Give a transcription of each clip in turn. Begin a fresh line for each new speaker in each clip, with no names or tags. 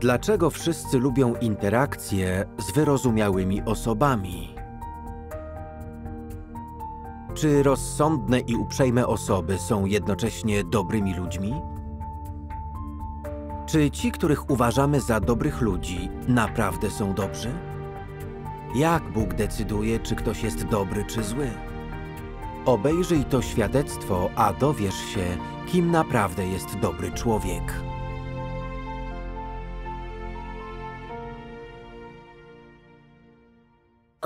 Dlaczego wszyscy lubią interakcje z wyrozumiałymi osobami? Czy rozsądne i uprzejme osoby są jednocześnie dobrymi ludźmi? Czy ci, których uważamy za dobrych ludzi, naprawdę są dobrzy? Jak Bóg decyduje, czy ktoś jest dobry czy zły? Obejrzyj to świadectwo, a dowiesz się, kim naprawdę jest dobry człowiek.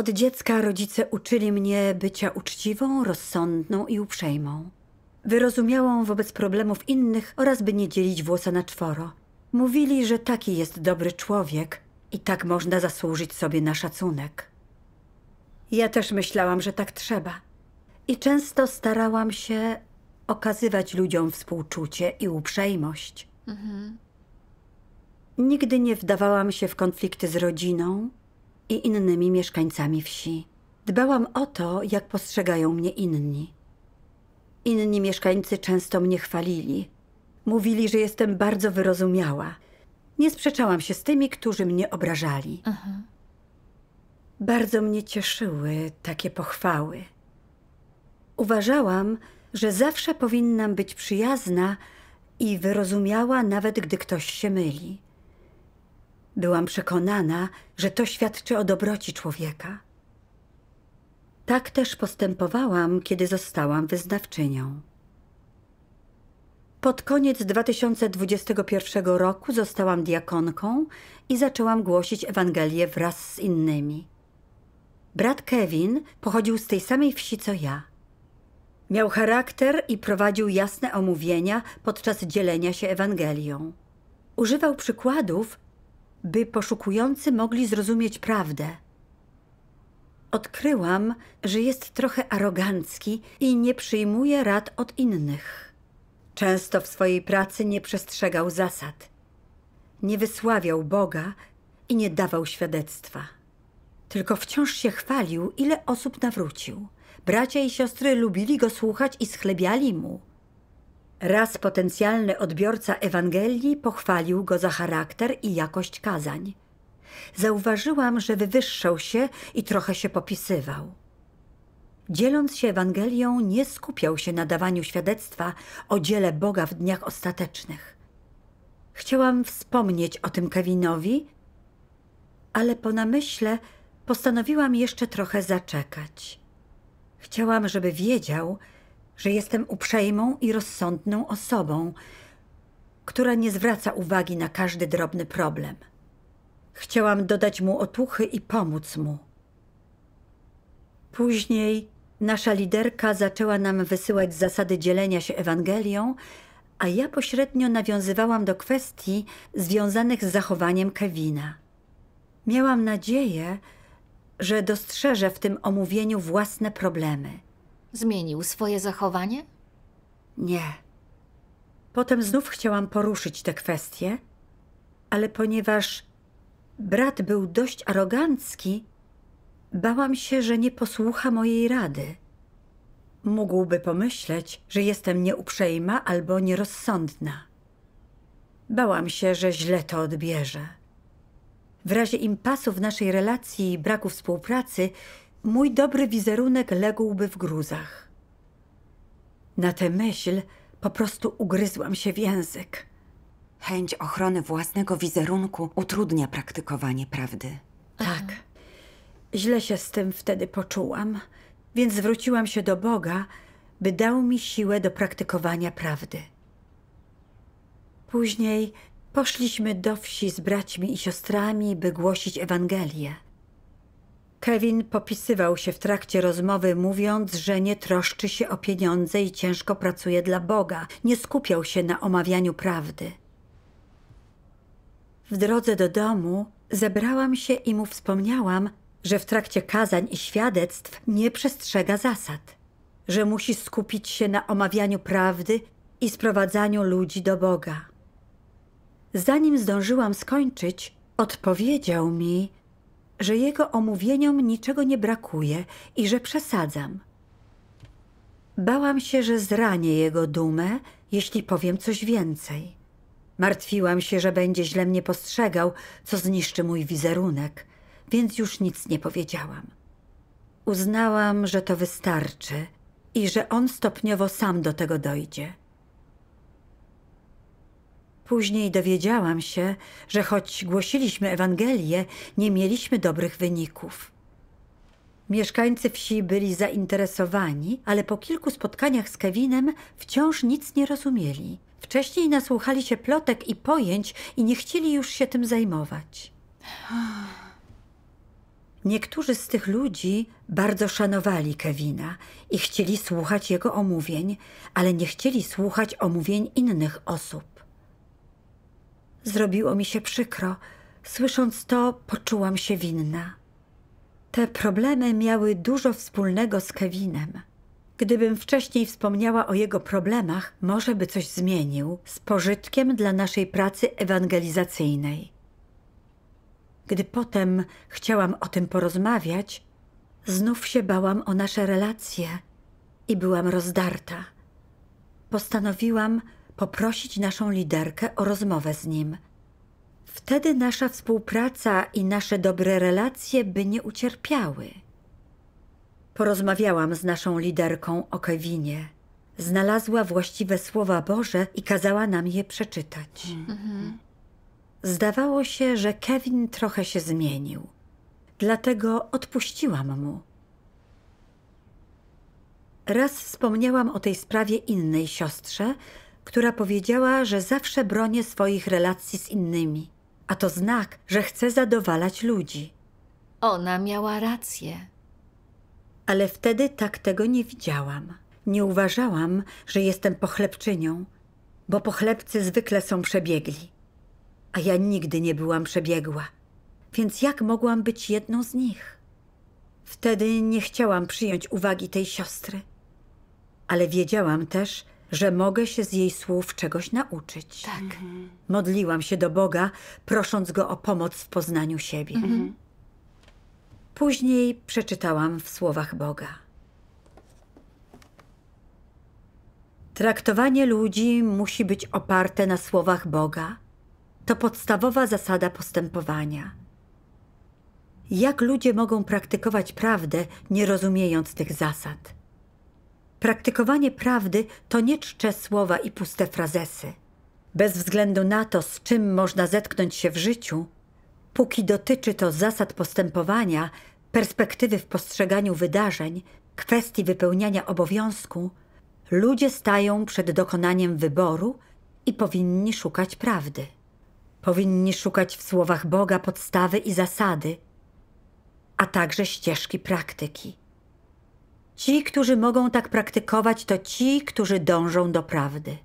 Od dziecka rodzice uczyli mnie bycia uczciwą, rozsądną i uprzejmą. Wyrozumiałą wobec problemów innych oraz by nie dzielić włosa na czworo. Mówili, że taki jest dobry człowiek i tak można zasłużyć sobie na szacunek. Ja też myślałam, że tak trzeba. I często starałam się okazywać ludziom współczucie i uprzejmość. Mhm. Nigdy nie wdawałam się w konflikty z rodziną, i innymi mieszkańcami wsi. Dbałam o to, jak postrzegają mnie inni. Inni mieszkańcy często mnie chwalili. Mówili, że jestem bardzo wyrozumiała. Nie sprzeczałam się z tymi, którzy mnie obrażali. Aha. Bardzo mnie cieszyły takie pochwały. Uważałam, że zawsze powinnam być przyjazna i wyrozumiała, nawet gdy ktoś się myli. Byłam przekonana, że to świadczy o dobroci człowieka. Tak też postępowałam, kiedy zostałam wyznawczynią. Pod koniec 2021 roku zostałam diakonką i zaczęłam głosić Ewangelię wraz z innymi. Brat Kevin pochodził z tej samej wsi co ja. Miał charakter i prowadził jasne omówienia podczas dzielenia się Ewangelią. Używał przykładów, by poszukujący mogli zrozumieć prawdę. Odkryłam, że jest trochę arogancki i nie przyjmuje rad od innych. Często w swojej pracy nie przestrzegał zasad. Nie wysławiał Boga i nie dawał świadectwa. Tylko wciąż się chwalił, ile osób nawrócił. Bracia i siostry lubili go słuchać i schlebiali mu. Raz potencjalny odbiorca Ewangelii pochwalił go za charakter i jakość kazań. Zauważyłam, że wywyższał się i trochę się popisywał. Dzieląc się Ewangelią, nie skupiał się na dawaniu świadectwa o dziele Boga w dniach ostatecznych. Chciałam wspomnieć o tym Kevinowi, ale po namyśle postanowiłam jeszcze trochę zaczekać. Chciałam, żeby wiedział, że że jestem uprzejmą i rozsądną osobą, która nie zwraca uwagi na każdy drobny problem. Chciałam dodać mu otuchy i pomóc mu. Później nasza liderka zaczęła nam wysyłać zasady dzielenia się Ewangelią, a ja pośrednio nawiązywałam do kwestii związanych z zachowaniem Kevina. Miałam nadzieję, że dostrzeże w tym omówieniu własne problemy – Zmienił swoje zachowanie? Nie. Potem znów chciałam poruszyć tę kwestię, ale ponieważ brat był dość arogancki, bałam się, że nie posłucha mojej rady. Mógłby pomyśleć, że jestem nieuprzejma albo nierozsądna. Bałam się, że źle to odbierze. W razie impasu w naszej relacji i braku współpracy mój dobry wizerunek ległby w gruzach. Na tę myśl po prostu ugryzłam się w język. Chęć ochrony własnego wizerunku utrudnia praktykowanie prawdy. Tak. Źle się z tym wtedy poczułam, więc zwróciłam się do Boga, by dał mi siłę do praktykowania prawdy. Później poszliśmy do wsi z braćmi i siostrami, by głosić Ewangelię. Kevin popisywał się w trakcie rozmowy, mówiąc, że nie troszczy się o pieniądze i ciężko pracuje dla Boga. Nie skupiał się na omawianiu prawdy. W drodze do domu zebrałam się i mu wspomniałam, że w trakcie kazań i świadectw nie przestrzega zasad, że musi skupić się na omawianiu prawdy i sprowadzaniu ludzi do Boga. Zanim zdążyłam skończyć, odpowiedział mi, że jego omówieniom niczego nie brakuje i że przesadzam. Bałam się, że zranię jego dumę, jeśli powiem coś więcej. Martwiłam się, że będzie źle mnie postrzegał, co zniszczy mój wizerunek, więc już nic nie powiedziałam. Uznałam, że to wystarczy i że on stopniowo sam do tego dojdzie. Później dowiedziałam się, że choć głosiliśmy Ewangelię, nie mieliśmy dobrych wyników. Mieszkańcy wsi byli zainteresowani, ale po kilku spotkaniach z Kevinem wciąż nic nie rozumieli. Wcześniej nasłuchali się plotek i pojęć i nie chcieli już się tym zajmować. Niektórzy z tych ludzi bardzo szanowali Kevina i chcieli słuchać jego omówień, ale nie chcieli słuchać omówień innych osób. Zrobiło mi się przykro. Słysząc to, poczułam się winna. Te problemy miały dużo wspólnego z Kevinem. Gdybym wcześniej wspomniała o jego problemach, może by coś zmienił z pożytkiem dla naszej pracy ewangelizacyjnej. Gdy potem chciałam o tym porozmawiać, znów się bałam o nasze relacje i byłam rozdarta. Postanowiłam, poprosić naszą liderkę o rozmowę z nim. Wtedy nasza współpraca i nasze dobre relacje by nie ucierpiały. Porozmawiałam z naszą liderką o Kevinie. Znalazła właściwe słowa Boże i kazała nam je przeczytać. Mhm. Zdawało się, że Kevin trochę się zmienił. Dlatego odpuściłam mu. Raz wspomniałam o tej sprawie innej siostrze, która powiedziała, że zawsze bronię swoich relacji z innymi, a to znak, że chce zadowalać ludzi. Ona miała rację. Ale wtedy tak tego nie widziałam. Nie uważałam, że jestem pochlebczynią, bo pochlebcy zwykle są przebiegli. A ja nigdy nie byłam przebiegła, więc jak mogłam być jedną z nich? Wtedy nie chciałam przyjąć uwagi tej siostry. Ale wiedziałam też, że mogę się z jej słów czegoś nauczyć. Tak. Mhm. Modliłam się do Boga, prosząc go o pomoc w poznaniu siebie. Mhm. Później przeczytałam w słowach Boga. Traktowanie ludzi musi być oparte na słowach Boga. To podstawowa zasada postępowania. Jak ludzie mogą praktykować prawdę, nie rozumiejąc tych zasad? Praktykowanie prawdy to nie czcze słowa i puste frazesy. Bez względu na to, z czym można zetknąć się w życiu, póki dotyczy to zasad postępowania, perspektywy w postrzeganiu wydarzeń, kwestii wypełniania obowiązku, ludzie stają przed dokonaniem wyboru i powinni szukać prawdy. Powinni szukać w słowach Boga podstawy i zasady, a także ścieżki praktyki. Ci, którzy mogą tak praktykować, to ci, którzy dążą do prawdy.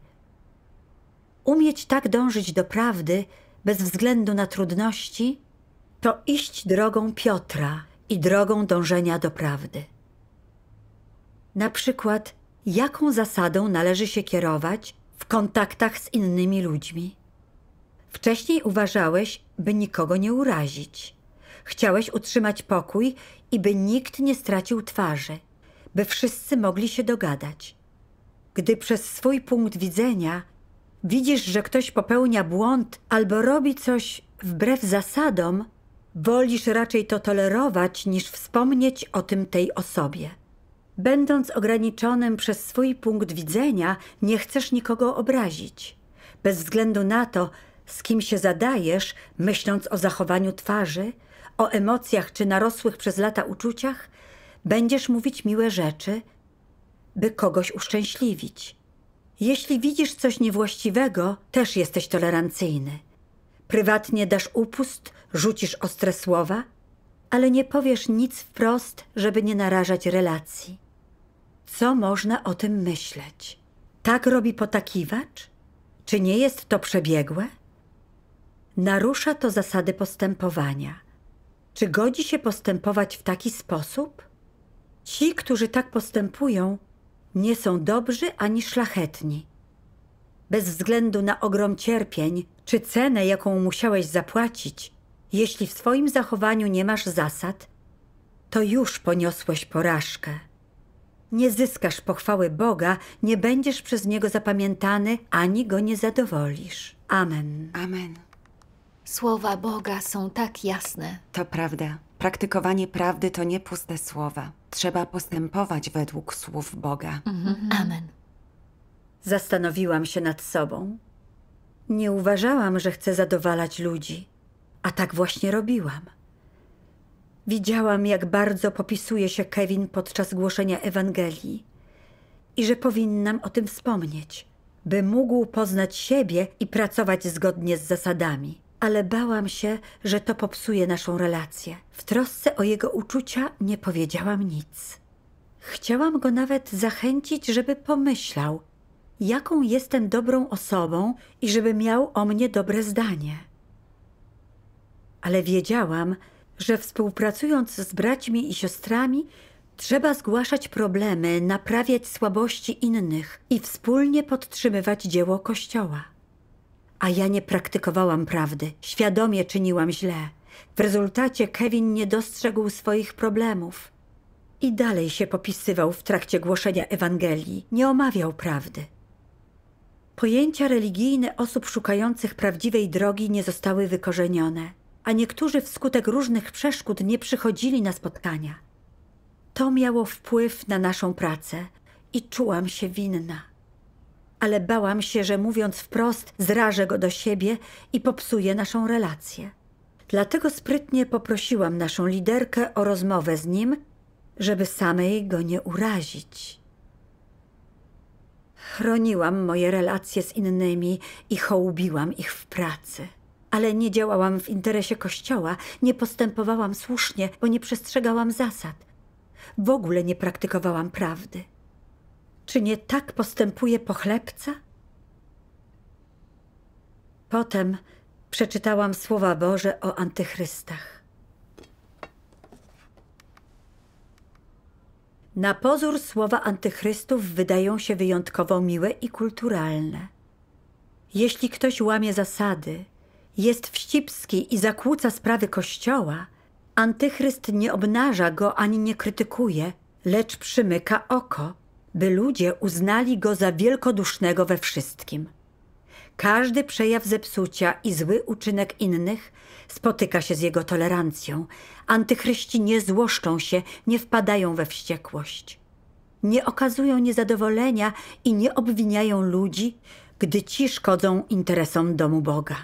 Umieć tak dążyć do prawdy, bez względu na trudności, to iść drogą Piotra i drogą dążenia do prawdy. Na przykład, jaką zasadą należy się kierować w kontaktach z innymi ludźmi? Wcześniej uważałeś, by nikogo nie urazić. Chciałeś utrzymać pokój i by nikt nie stracił twarzy by wszyscy mogli się dogadać. Gdy przez swój punkt widzenia widzisz, że ktoś popełnia błąd albo robi coś wbrew zasadom, wolisz raczej to tolerować niż wspomnieć o tym tej osobie. Będąc ograniczonym przez swój punkt widzenia, nie chcesz nikogo obrazić. Bez względu na to, z kim się zadajesz, myśląc o zachowaniu twarzy, o emocjach czy narosłych przez lata uczuciach, Będziesz mówić miłe rzeczy, by kogoś uszczęśliwić. Jeśli widzisz coś niewłaściwego, też jesteś tolerancyjny. Prywatnie dasz upust, rzucisz ostre słowa, ale nie powiesz nic wprost, żeby nie narażać relacji. Co można o tym myśleć? Tak robi potakiwacz? Czy nie jest to przebiegłe? Narusza to zasady postępowania. Czy godzi się postępować w taki sposób? Ci, którzy tak postępują, nie są dobrzy ani szlachetni. Bez względu na ogrom cierpień czy cenę, jaką musiałeś zapłacić, jeśli w swoim zachowaniu nie masz zasad, to już poniosłeś porażkę. Nie zyskasz pochwały Boga, nie będziesz przez Niego zapamiętany, ani Go nie zadowolisz. Amen. Amen. Słowa Boga są tak jasne. To prawda. Praktykowanie prawdy to nie puste słowa. Trzeba postępować według słów Boga. Mhm. Amen. Zastanowiłam się nad sobą. Nie uważałam, że chcę zadowalać ludzi, a tak właśnie robiłam. Widziałam, jak bardzo popisuje się Kevin podczas głoszenia Ewangelii i że powinnam o tym wspomnieć, by mógł poznać siebie i pracować zgodnie z zasadami ale bałam się, że to popsuje naszą relację. W trosce o jego uczucia nie powiedziałam nic. Chciałam go nawet zachęcić, żeby pomyślał, jaką jestem dobrą osobą i żeby miał o mnie dobre zdanie. Ale wiedziałam, że współpracując z braćmi i siostrami, trzeba zgłaszać problemy, naprawiać słabości innych i wspólnie podtrzymywać dzieło Kościoła. A ja nie praktykowałam prawdy, świadomie czyniłam źle. W rezultacie Kevin nie dostrzegł swoich problemów. I dalej się popisywał w trakcie głoszenia Ewangelii, nie omawiał prawdy. Pojęcia religijne osób szukających prawdziwej drogi nie zostały wykorzenione, a niektórzy wskutek różnych przeszkód nie przychodzili na spotkania. To miało wpływ na naszą pracę i czułam się winna ale bałam się, że mówiąc wprost, zrażę go do siebie i popsuję naszą relację. Dlatego sprytnie poprosiłam naszą liderkę o rozmowę z nim, żeby samej go nie urazić. Chroniłam moje relacje z innymi i hołubiłam ich w pracy. Ale nie działałam w interesie kościoła, nie postępowałam słusznie, bo nie przestrzegałam zasad. W ogóle nie praktykowałam prawdy. Czy nie tak postępuje pochlebca? Potem przeczytałam słowa Boże o antychrystach. Na pozór słowa antychrystów wydają się wyjątkowo miłe i kulturalne. Jeśli ktoś łamie zasady, jest wścibski i zakłóca sprawy Kościoła, antychryst nie obnaża go ani nie krytykuje, lecz przymyka oko by ludzie uznali go za wielkodusznego we wszystkim. Każdy przejaw zepsucia i zły uczynek innych spotyka się z jego tolerancją. Antychryści nie złoszczą się, nie wpadają we wściekłość. Nie okazują niezadowolenia i nie obwiniają ludzi, gdy ci szkodzą interesom domu Boga.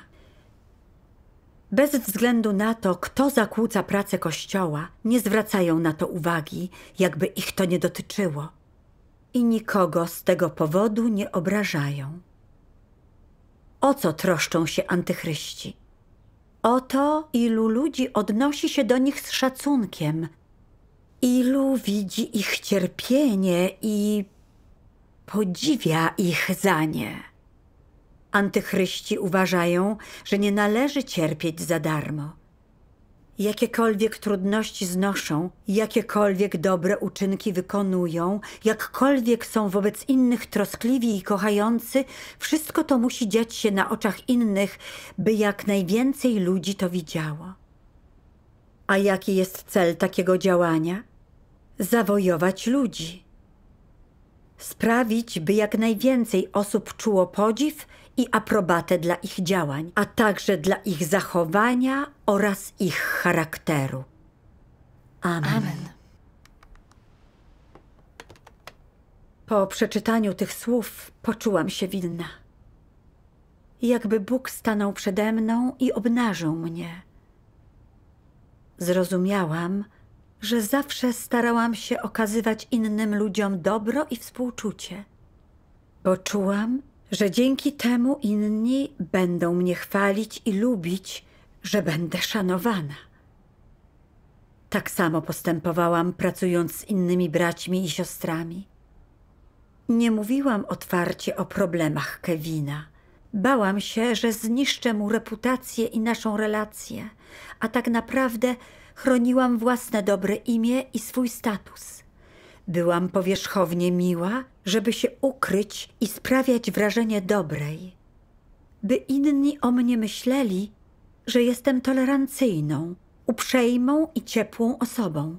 Bez względu na to, kto zakłóca pracę Kościoła, nie zwracają na to uwagi, jakby ich to nie dotyczyło i nikogo z tego powodu nie obrażają. O co troszczą się antychryści? O to, ilu ludzi odnosi się do nich z szacunkiem, ilu widzi ich cierpienie i podziwia ich za nie. Antychryści uważają, że nie należy cierpieć za darmo – Jakiekolwiek trudności znoszą, jakiekolwiek dobre uczynki wykonują, jakkolwiek są wobec innych troskliwi i kochający, wszystko to musi dziać się na oczach innych, by jak najwięcej ludzi to widziało. A jaki jest cel takiego działania? Zawojować ludzi. Sprawić, by jak najwięcej osób czuło podziw i aprobatę dla ich działań, a także dla ich zachowania oraz ich charakteru. Amen. Amen. Po przeczytaniu tych słów poczułam się winna. Jakby Bóg stanął przede mną i obnażył mnie. Zrozumiałam, że zawsze starałam się okazywać innym ludziom dobro i współczucie, bo czułam, że dzięki temu inni będą mnie chwalić i lubić, że będę szanowana. Tak samo postępowałam, pracując z innymi braćmi i siostrami. Nie mówiłam otwarcie o problemach Kevina. Bałam się, że zniszczę mu reputację i naszą relację, a tak naprawdę chroniłam własne dobre imię i swój status. Byłam powierzchownie miła, żeby się ukryć i sprawiać wrażenie dobrej. By inni o mnie myśleli, że jestem tolerancyjną, uprzejmą i ciepłą osobą.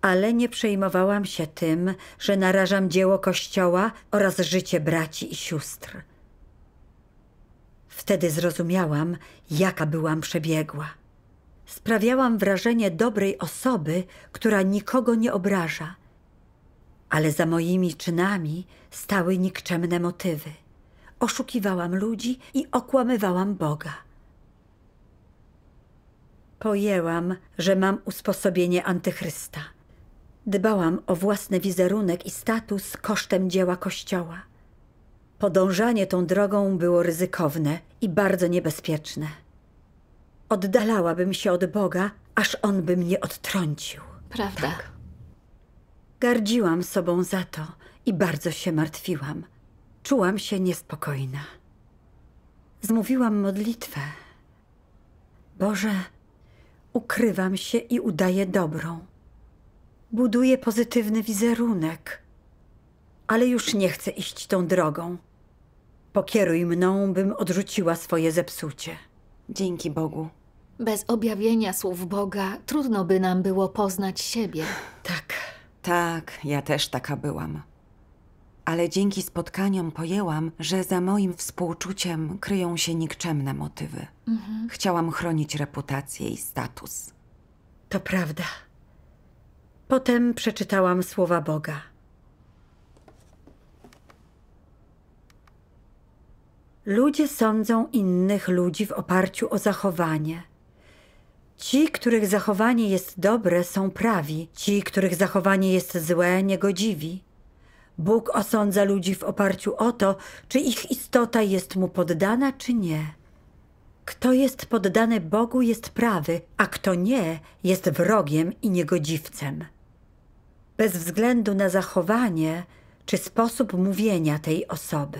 Ale nie przejmowałam się tym, że narażam dzieło Kościoła oraz życie braci i sióstr. Wtedy zrozumiałam, jaka byłam przebiegła. Sprawiałam wrażenie dobrej osoby, która nikogo nie obraża – ale za moimi czynami stały nikczemne motywy. Oszukiwałam ludzi i okłamywałam Boga. Pojęłam, że mam usposobienie antychrysta. Dbałam o własny wizerunek i status kosztem dzieła Kościoła. Podążanie tą drogą było ryzykowne i bardzo niebezpieczne. Oddalałabym się od Boga, aż On by mnie odtrącił. Prawda. Tak. Gardziłam sobą za to i bardzo się martwiłam. Czułam się niespokojna. Zmówiłam modlitwę. Boże, ukrywam się i udaję dobrą. Buduję pozytywny wizerunek. Ale już nie chcę iść tą drogą. Pokieruj mną, bym odrzuciła swoje zepsucie. Dzięki Bogu. Bez objawienia słów Boga trudno by nam było poznać siebie. Tak. Tak, ja też taka byłam. Ale dzięki spotkaniom pojęłam, że za moim współczuciem kryją się nikczemne motywy. Mhm. Chciałam chronić reputację i status. To prawda. Potem przeczytałam słowa Boga. Ludzie sądzą innych ludzi w oparciu o zachowanie – Ci, których zachowanie jest dobre, są prawi, ci, których zachowanie jest złe, niegodziwi. Bóg osądza ludzi w oparciu o to, czy ich istota jest mu poddana, czy nie. Kto jest poddany Bogu, jest prawy, a kto nie, jest wrogiem i niegodziwcem. Bez względu na zachowanie czy sposób mówienia tej osoby.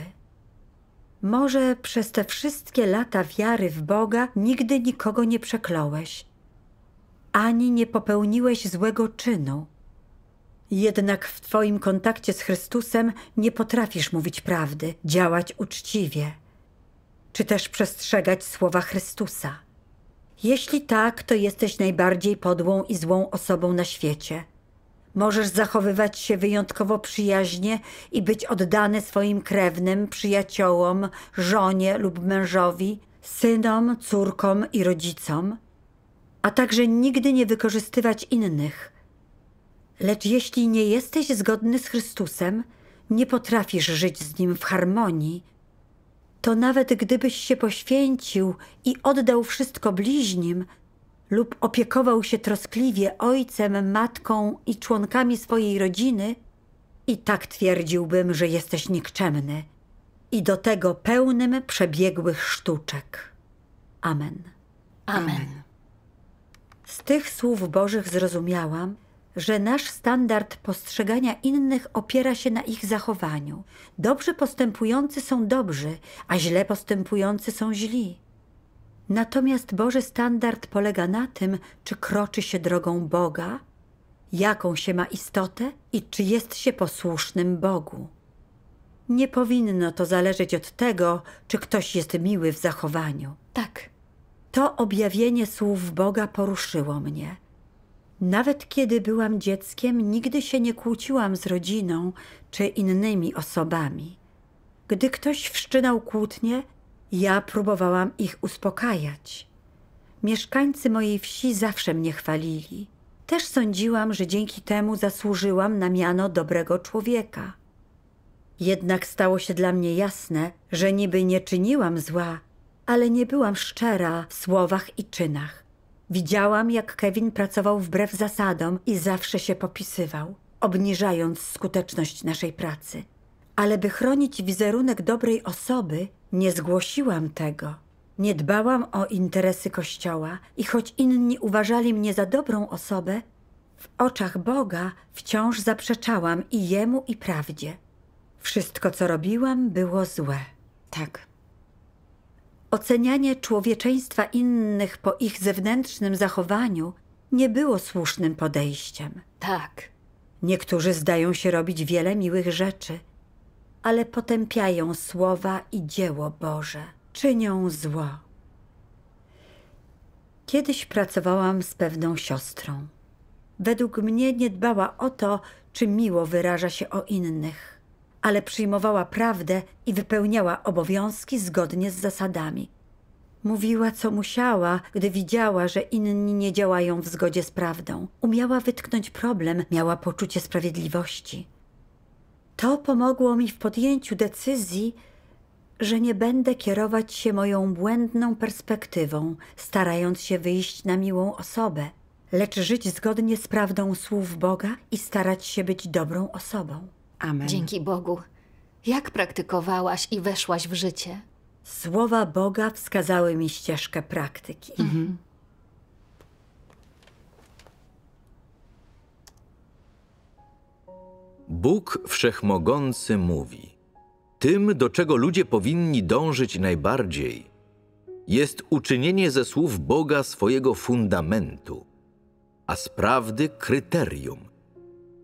Może przez te wszystkie lata wiary w Boga nigdy nikogo nie przekląłeś, ani nie popełniłeś złego czynu. Jednak w Twoim kontakcie z Chrystusem nie potrafisz mówić prawdy, działać uczciwie, czy też przestrzegać słowa Chrystusa. Jeśli tak, to jesteś najbardziej podłą i złą osobą na świecie. Możesz zachowywać się wyjątkowo przyjaźnie i być oddany swoim krewnym, przyjaciołom, żonie lub mężowi, synom, córkom i rodzicom, a także nigdy nie wykorzystywać innych. Lecz jeśli nie jesteś zgodny z Chrystusem, nie potrafisz żyć z Nim w harmonii, to nawet gdybyś się poświęcił i oddał wszystko bliźnim, lub opiekował się troskliwie ojcem, matką i członkami swojej rodziny, i tak twierdziłbym, że jesteś nikczemny i do tego pełnym przebiegłych sztuczek. Amen. Amen. Z tych słów Bożych zrozumiałam, że nasz standard postrzegania innych opiera się na ich zachowaniu. Dobrze postępujący są dobrzy, a źle postępujący są źli. Natomiast Boży standard polega na tym, czy kroczy się drogą Boga, jaką się ma istotę i czy jest się posłusznym Bogu. Nie powinno to zależeć od tego, czy ktoś jest miły w zachowaniu. Tak. To objawienie słów Boga poruszyło mnie. Nawet kiedy byłam dzieckiem, nigdy się nie kłóciłam z rodziną czy innymi osobami. Gdy ktoś wszczynał kłótnię, ja próbowałam ich uspokajać. Mieszkańcy mojej wsi zawsze mnie chwalili. Też sądziłam, że dzięki temu zasłużyłam na miano dobrego człowieka. Jednak stało się dla mnie jasne, że niby nie czyniłam zła, ale nie byłam szczera w słowach i czynach. Widziałam, jak Kevin pracował wbrew zasadom i zawsze się popisywał, obniżając skuteczność naszej pracy. Ale by chronić wizerunek dobrej osoby, nie zgłosiłam tego. Nie dbałam o interesy Kościoła i choć inni uważali mnie za dobrą osobę, w oczach Boga wciąż zaprzeczałam i Jemu, i prawdzie. Wszystko, co robiłam, było złe. Tak. Ocenianie człowieczeństwa innych po ich zewnętrznym zachowaniu nie było słusznym podejściem. Tak. Niektórzy zdają się robić wiele miłych rzeczy – ale potępiają słowa i dzieło Boże, czynią zło. Kiedyś pracowałam z pewną siostrą. Według mnie nie dbała o to, czy miło wyraża się o innych, ale przyjmowała prawdę i wypełniała obowiązki zgodnie z zasadami. Mówiła, co musiała, gdy widziała, że inni nie działają w zgodzie z prawdą. Umiała wytknąć problem, miała poczucie sprawiedliwości. To pomogło mi w podjęciu decyzji, że nie będę kierować się moją błędną perspektywą, starając się wyjść na miłą osobę, lecz żyć zgodnie z prawdą słów Boga i starać się być dobrą osobą. Amen. Dzięki Bogu. Jak praktykowałaś i weszłaś w życie? Słowa Boga wskazały mi ścieżkę praktyki.
Mhm. Bóg Wszechmogący mówi: Tym, do czego ludzie powinni dążyć najbardziej, jest uczynienie ze słów Boga swojego fundamentu, a z prawdy kryterium.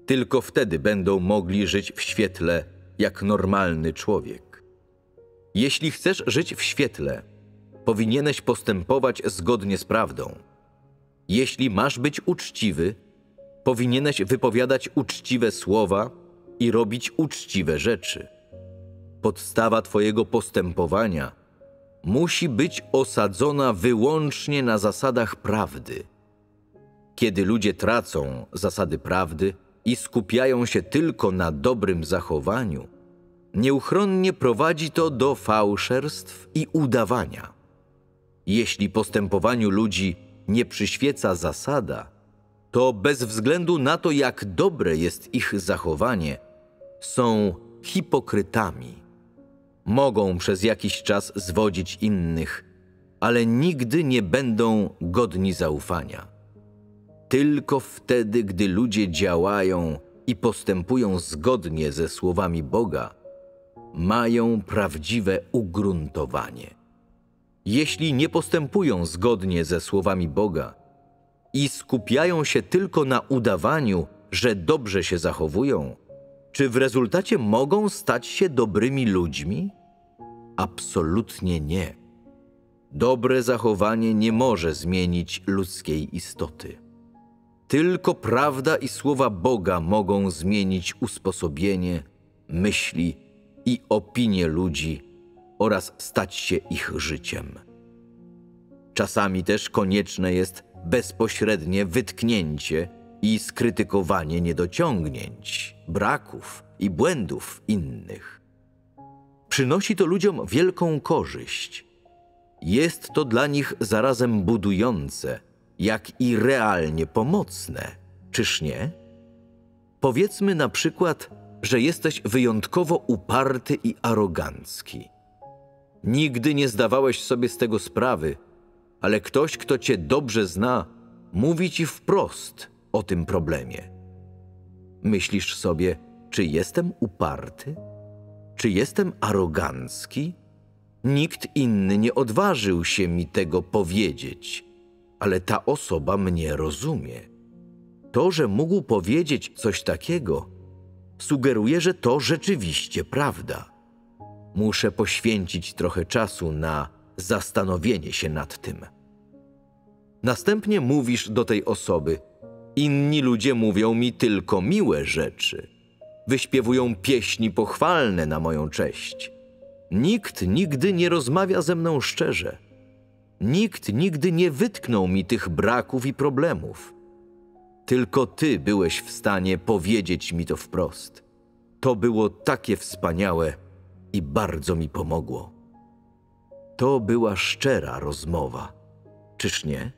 Tylko wtedy będą mogli żyć w świetle jak normalny człowiek. Jeśli chcesz żyć w świetle, powinieneś postępować zgodnie z prawdą. Jeśli masz być uczciwy, powinieneś wypowiadać uczciwe słowa i robić uczciwe rzeczy. Podstawa Twojego postępowania musi być osadzona wyłącznie na zasadach prawdy. Kiedy ludzie tracą zasady prawdy i skupiają się tylko na dobrym zachowaniu, nieuchronnie prowadzi to do fałszerstw i udawania. Jeśli postępowaniu ludzi nie przyświeca zasada, to bez względu na to, jak dobre jest ich zachowanie, są hipokrytami. Mogą przez jakiś czas zwodzić innych, ale nigdy nie będą godni zaufania. Tylko wtedy, gdy ludzie działają i postępują zgodnie ze słowami Boga, mają prawdziwe ugruntowanie. Jeśli nie postępują zgodnie ze słowami Boga i skupiają się tylko na udawaniu, że dobrze się zachowują, czy w rezultacie mogą stać się dobrymi ludźmi? Absolutnie nie. Dobre zachowanie nie może zmienić ludzkiej istoty. Tylko prawda i słowa Boga mogą zmienić usposobienie, myśli i opinie ludzi oraz stać się ich życiem. Czasami też konieczne jest bezpośrednie wytknięcie i skrytykowanie niedociągnięć, braków i błędów innych. Przynosi to ludziom wielką korzyść. Jest to dla nich zarazem budujące, jak i realnie pomocne, czyż nie? Powiedzmy na przykład, że jesteś wyjątkowo uparty i arogancki. Nigdy nie zdawałeś sobie z tego sprawy, ale ktoś, kto cię dobrze zna, mówi ci wprost, o tym problemie. Myślisz sobie, czy jestem uparty? Czy jestem arogancki? Nikt inny nie odważył się mi tego powiedzieć, ale ta osoba mnie rozumie. To, że mógł powiedzieć coś takiego, sugeruje, że to rzeczywiście prawda. Muszę poświęcić trochę czasu na zastanowienie się nad tym. Następnie mówisz do tej osoby: Inni ludzie mówią mi tylko miłe rzeczy. Wyśpiewują pieśni pochwalne na moją cześć. Nikt nigdy nie rozmawia ze mną szczerze. Nikt nigdy nie wytknął mi tych braków i problemów. Tylko ty byłeś w stanie powiedzieć mi to wprost. To było takie wspaniałe i bardzo mi pomogło. To była szczera rozmowa, czyż nie?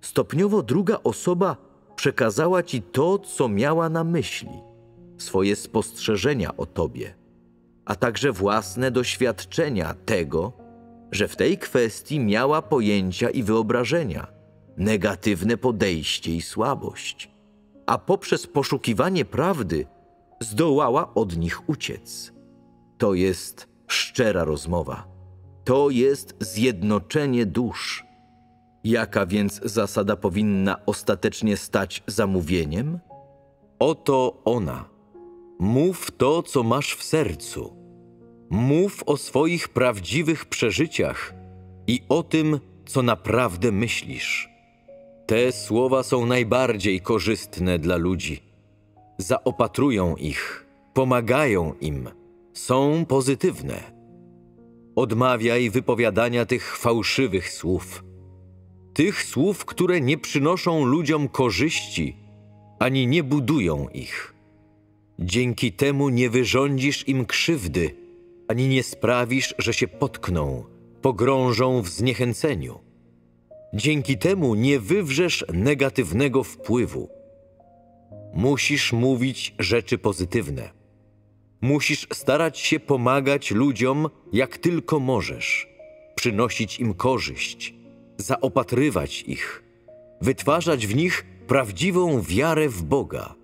Stopniowo druga osoba przekazała ci to, co miała na myśli, swoje spostrzeżenia o tobie, a także własne doświadczenia tego, że w tej kwestii miała pojęcia i wyobrażenia, negatywne podejście i słabość, a poprzez poszukiwanie prawdy zdołała od nich uciec. To jest szczera rozmowa. To jest zjednoczenie dusz Jaka więc zasada powinna ostatecznie stać zamówieniem? Oto ona. Mów to, co masz w sercu. Mów o swoich prawdziwych przeżyciach i o tym, co naprawdę myślisz. Te słowa są najbardziej korzystne dla ludzi. Zaopatrują ich, pomagają im, są pozytywne. Odmawiaj wypowiadania tych fałszywych słów tych słów, które nie przynoszą ludziom korzyści, ani nie budują ich. Dzięki temu nie wyrządzisz im krzywdy, ani nie sprawisz, że się potkną, pogrążą w zniechęceniu. Dzięki temu nie wywrzesz negatywnego wpływu. Musisz mówić rzeczy pozytywne. Musisz starać się pomagać ludziom, jak tylko możesz, przynosić im korzyść zaopatrywać ich, wytwarzać w nich prawdziwą wiarę w Boga.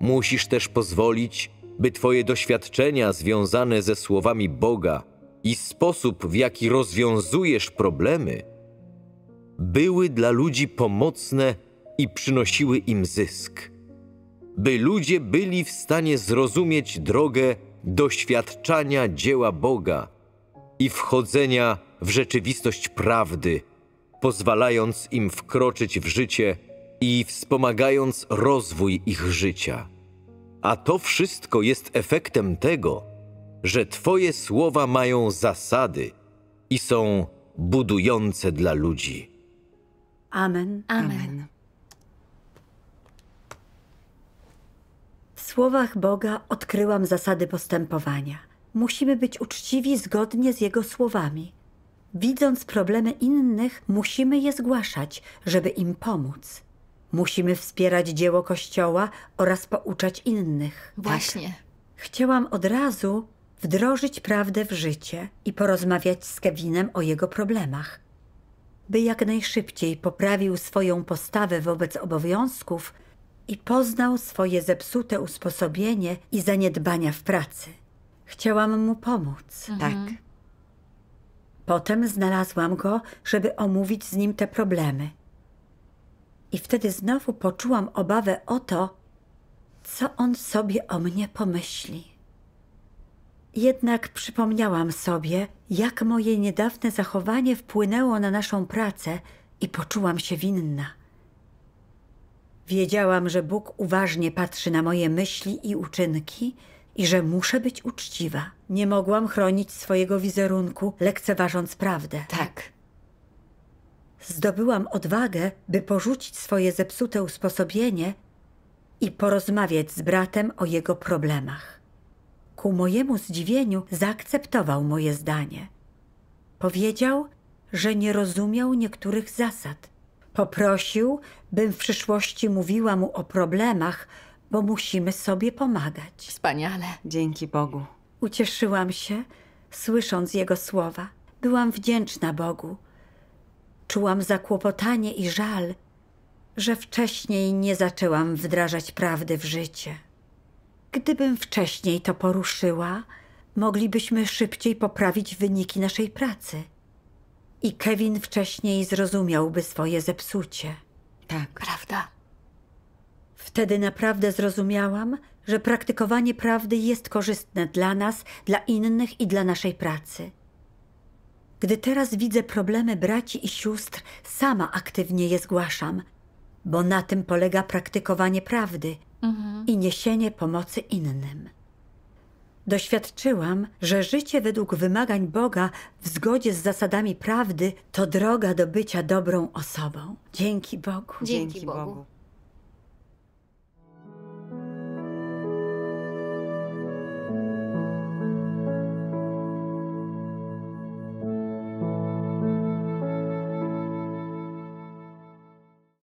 Musisz też pozwolić, by Twoje doświadczenia związane ze słowami Boga i sposób, w jaki rozwiązujesz problemy, były dla ludzi pomocne i przynosiły im zysk. By ludzie byli w stanie zrozumieć drogę doświadczania dzieła Boga i wchodzenia w rzeczywistość prawdy, pozwalając im wkroczyć w życie i wspomagając rozwój ich życia. A to wszystko jest efektem tego, że Twoje słowa mają zasady i są budujące dla ludzi.
Amen. Amen. W słowach Boga odkryłam zasady postępowania. Musimy być uczciwi zgodnie z Jego słowami. Widząc problemy innych, musimy je zgłaszać, żeby im pomóc. Musimy wspierać dzieło Kościoła oraz pouczać innych. Tak. Właśnie. Tak. Chciałam od razu wdrożyć prawdę w życie i porozmawiać z Kevinem o jego problemach. By jak najszybciej poprawił swoją postawę wobec obowiązków i poznał swoje zepsute usposobienie i zaniedbania w pracy. Chciałam mu pomóc. Mhm. Tak. Potem znalazłam go, żeby omówić z nim te problemy. I wtedy znowu poczułam obawę o to, co on sobie o mnie pomyśli. Jednak przypomniałam sobie, jak moje niedawne zachowanie wpłynęło na naszą pracę i poczułam się winna. Wiedziałam, że Bóg uważnie patrzy na moje myśli i uczynki i że muszę być uczciwa. Nie mogłam chronić swojego wizerunku, lekceważąc prawdę. Tak. Zdobyłam odwagę, by porzucić swoje zepsute usposobienie i porozmawiać z bratem o jego problemach. Ku mojemu zdziwieniu zaakceptował moje zdanie. Powiedział, że nie rozumiał niektórych zasad. Poprosił, bym w przyszłości mówiła mu o problemach, bo musimy sobie pomagać. Wspaniale. Dzięki Bogu. Ucieszyłam się, słysząc jego słowa. Byłam wdzięczna Bogu. Czułam zakłopotanie i żal, że wcześniej nie zaczęłam wdrażać prawdy w życie. Gdybym wcześniej to poruszyła, moglibyśmy szybciej poprawić wyniki naszej pracy. I Kevin wcześniej zrozumiałby swoje zepsucie. Tak. Prawda. Wtedy naprawdę zrozumiałam, że praktykowanie prawdy jest korzystne dla nas, dla innych i dla naszej pracy. Gdy teraz widzę problemy braci i sióstr, sama aktywnie je zgłaszam, bo na tym polega praktykowanie prawdy mhm. i niesienie pomocy innym. Doświadczyłam, że życie według wymagań Boga w zgodzie z zasadami prawdy to droga do bycia dobrą osobą. Dzięki Bogu. Dzięki,
Bogu.